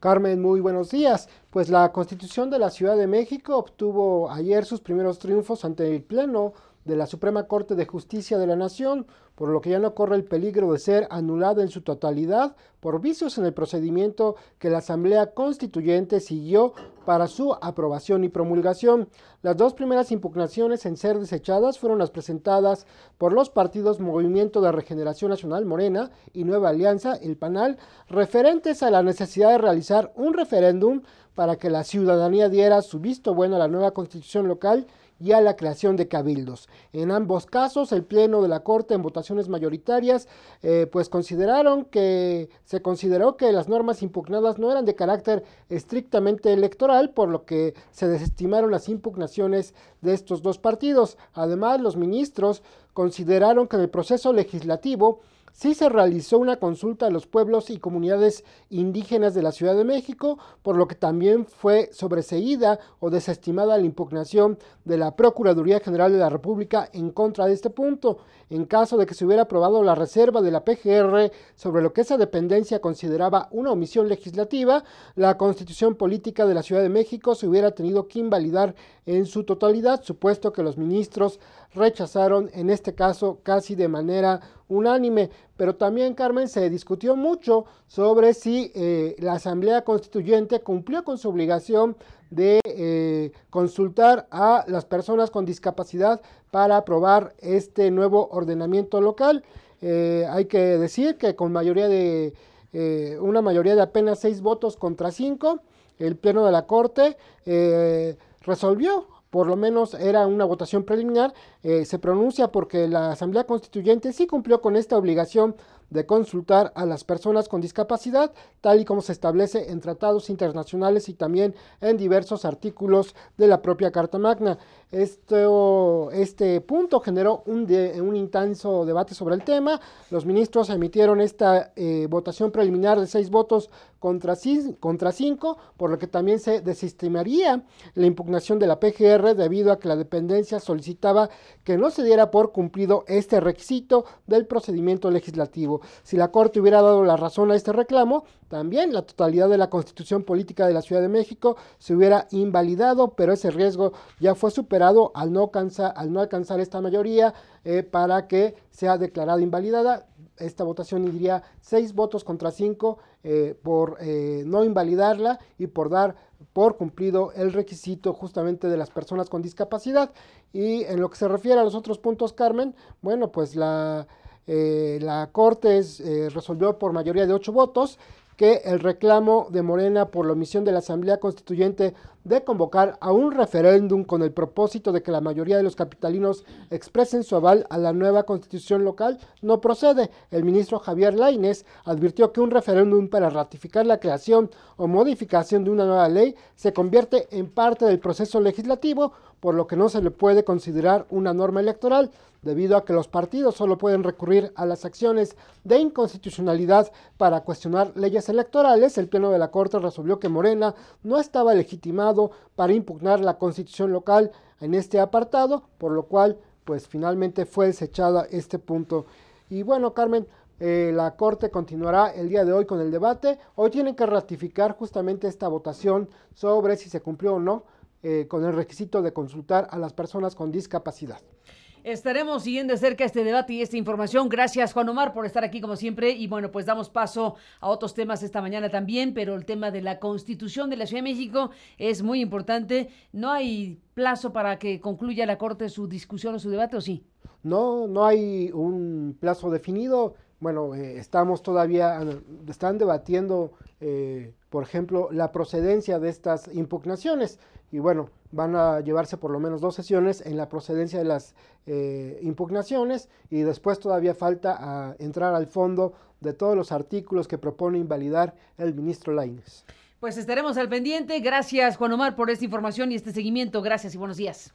Carmen, muy buenos días. Pues la Constitución de la Ciudad de México obtuvo ayer sus primeros triunfos ante el Pleno de la Suprema Corte de Justicia de la Nación, por lo que ya no corre el peligro de ser anulada en su totalidad por vicios en el procedimiento que la Asamblea Constituyente siguió para su aprobación y promulgación. Las dos primeras impugnaciones en ser desechadas fueron las presentadas por los partidos Movimiento de Regeneración Nacional Morena y Nueva Alianza, el PANAL, referentes a la necesidad de realizar un referéndum para que la ciudadanía diera su visto bueno a la nueva constitución local y a la creación de cabildos. En ambos casos, el Pleno de la Corte, en votaciones mayoritarias, eh, pues consideraron que se consideró que las normas impugnadas no eran de carácter estrictamente electoral, por lo que se desestimaron las impugnaciones de estos dos partidos. Además, los ministros consideraron que en el proceso legislativo Sí se realizó una consulta a los pueblos y comunidades indígenas de la Ciudad de México, por lo que también fue sobreseída o desestimada la impugnación de la Procuraduría General de la República en contra de este punto. En caso de que se hubiera aprobado la reserva de la PGR sobre lo que esa dependencia consideraba una omisión legislativa, la Constitución Política de la Ciudad de México se hubiera tenido que invalidar en su totalidad, supuesto que los ministros rechazaron en este caso casi de manera unánime. Pero también, Carmen, se discutió mucho sobre si eh, la Asamblea Constituyente cumplió con su obligación de eh, consultar a las personas con discapacidad para aprobar este nuevo ordenamiento local. Eh, hay que decir que con mayoría de una mayoría de apenas seis votos contra cinco, el Pleno de la Corte resolvió por lo menos era una votación preliminar, eh, se pronuncia porque la Asamblea Constituyente sí cumplió con esta obligación de consultar a las personas con discapacidad, tal y como se establece en tratados internacionales y también en diversos artículos de la propia Carta Magna. este punto generó un, un, intenso debate sobre el tema. Los ministros emitieron esta eh, votación preliminar de seis votos contra, contra cinco, por lo que también se desestimaría la impugnación de la PGR debido a que la dependencia solicitaba que no se diera por cumplido este requisito del procedimiento legislativo. Si la Corte hubiera dado la razón a este reclamo, también la totalidad de la Constitución Política de la Ciudad de México se hubiera invalidado, pero ese riesgo ya fue superado al no, alcanzar, al alcanzar esta mayoría eh, para que sea declarada invalidada. Esta votación iría seis votos contra cinco eh, por eh, no invalidarla y por dar por cumplido el requisito justamente de las personas con discapacidad. Y en lo que se refiere a los otros puntos, Carmen, bueno, pues la eh, la Corte eh, resolvió por mayoría de ocho votos que el reclamo de Morena por la omisión de la Asamblea Constituyente de convocar a un referéndum con el propósito de que la mayoría de los capitalinos expresen su aval a la nueva constitución local no procede. El ministro Javier Laines advirtió que un referéndum para ratificar la creación o modificación de una nueva ley se convierte en parte del proceso legislativo, por lo que no se le puede considerar una norma electoral debido a que los partidos solo pueden recurrir a las acciones de inconstitucionalidad para cuestionar leyes electorales, el Pleno de la Corte resolvió que Morena no estaba legitimado para impugnar la constitución local en este apartado, por lo cual pues finalmente fue desechada este punto. Y bueno, Carmen, eh, la Corte continuará el día de hoy con el debate. Hoy tienen que ratificar justamente esta votación sobre si se cumplió o no eh, con el requisito de consultar a las personas con discapacidad. Estaremos siguiendo de cerca este debate y esta información. Gracias, Juan Omar, por estar aquí como siempre. Y bueno, pues damos paso a otros temas esta mañana también, pero el tema de la constitución de la Ciudad de México es muy importante. ¿No hay plazo para que concluya la Corte su discusión o su debate o sí? No, no hay un plazo definido. Bueno, eh, estamos todavía, ah, están debatiendo, eh, por ejemplo, la procedencia de estas impugnaciones y bueno, van a llevarse por lo menos dos sesiones en la procedencia de las eh, impugnaciones y después todavía falta ah, entrar al fondo de todos los artículos que propone invalidar el ministro Laines. Pues estaremos al pendiente. Gracias Juan Omar por esta información y este seguimiento. Gracias y buenos días.